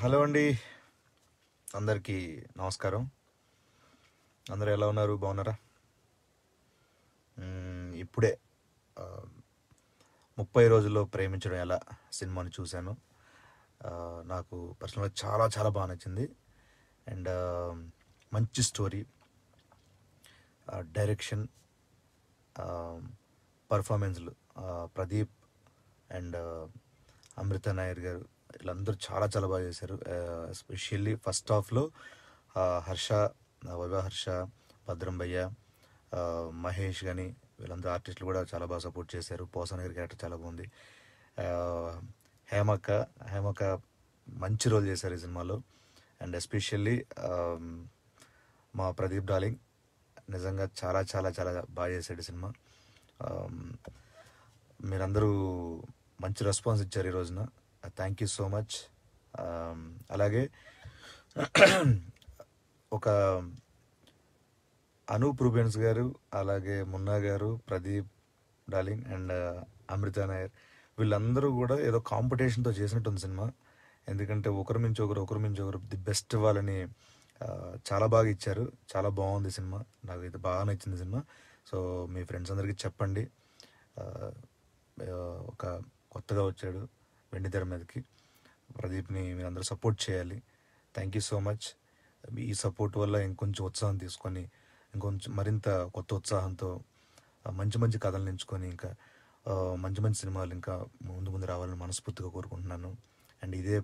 hello అండి అందరికీ నమస్కారం అందరు ఎలా ఉన్నారు బాగున్నారా ఇప్పుడే ముప్పై రోజుల్లో ప్రేమించడం ఎలా సినిమాని చూశాను నాకు పర్సనల్గా చాలా చాలా బాగా నచ్చింది అండ్ మంచి స్టోరీ డైరెక్షన్ పర్ఫార్మెన్స్లు ప్రదీప్ అండ్ అమృత నాయర్ గారు వీళ్ళందరూ చాలా చాలా బాగా చేశారు ఎస్పెషల్లీ ఫస్ట్ హాఫ్లో హర్ష వైభవ హర్ష భద్రంభయ్య మహేష్ కానీ వీళ్ళందరూ ఆర్టిస్టులు కూడా చాలా బాగా సపోర్ట్ చేశారు పోసన్ గారి క్యారెక్టర్ చాలా బాగుంది హేమక్క హేమక్క మంచి రోల్ చేశారు ఈ సినిమాలో అండ్ ఎస్పెషల్లీ మా ప్రదీప్ డాలింగ్ నిజంగా చాలా చాలా చాలా బాగా చేశాడు ఈ సినిమా మీరందరూ మంచి రెస్పాన్స్ ఇచ్చారు ఈ రోజున థ్యాంక్ యూ సో మచ్ అలాగే ఒక అనూప్ రూబెన్స్ గారు అలాగే మున్నా గారు ప్రదీప్ డాలింగ్ అండ్ అమృత నాయర్ వీళ్ళందరూ కూడా ఏదో కాంపిటీషన్తో చేసినట్టుంది సినిమా ఎందుకంటే ఒకరి మించి ఒకరు ఒకరి మించి ఒకరు ది బెస్ట్ వాళ్ళని చాలా బాగా ఇచ్చారు చాలా బాగుంది సినిమా నాకు ఇది బాగా నచ్చింది సినిమా సో మీ ఫ్రెండ్స్ అందరికీ చెప్పండి ఒక కొత్తగా వచ్చాడు వెండితెర మీదకి ప్రదీప్ని మీరు అందరూ సపోర్ట్ చేయాలి థ్యాంక్ యూ సో మచ్ ఈ సపోర్ట్ వల్ల ఇంకొంచెం ఉత్సాహం తీసుకొని ఇంకొంచెం మరింత కొత్త ఉత్సాహంతో మంచి మంచి కథలు ఎంచుకొని ఇంకా మంచి మంచి సినిమాలు ఇంకా ముందు ముందు రావాలని మనస్ఫూర్తిగా కోరుకుంటున్నాను అండ్ ఇదే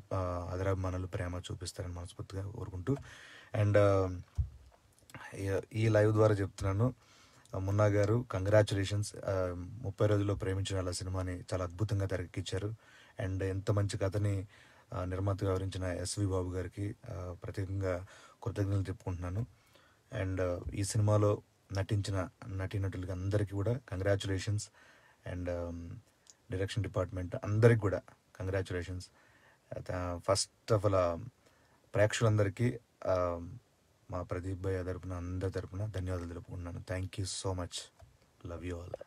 అదరాభిమానులు ప్రేమ చూపిస్తారని మనస్ఫూర్తిగా కోరుకుంటూ అండ్ ఈ లైవ్ ద్వారా చెప్తున్నాను మున్నా గారు కంగ్రాచులేషన్స్ ముప్పై రోజుల్లో ప్రేమించిన సినిమాని చాలా అద్భుతంగా తెరకెక్కించారు అండ్ ఎంత మంచి కథని నిర్మాత వివరించిన ఎస్వి బాబు గారికి ప్రత్యేకంగా కృతజ్ఞతలు చెప్పుకుంటున్నాను అండ్ ఈ సినిమాలో నటించిన నటీనటులకి అందరికీ కూడా కంగ్రాచులేషన్స్ అండ్ డైరెక్షన్ డిపార్ట్మెంట్ అందరికి కూడా కంగ్రాచులేషన్స్ ఫస్ట్ ఆఫ్ ఆల్ ప్రేక్షకులందరికీ మా ప్రదీప్ భయ్య తరపున అందరి తరపున ధన్యవాదాలు తెలుపుకుంటున్నాను thank you so much love you all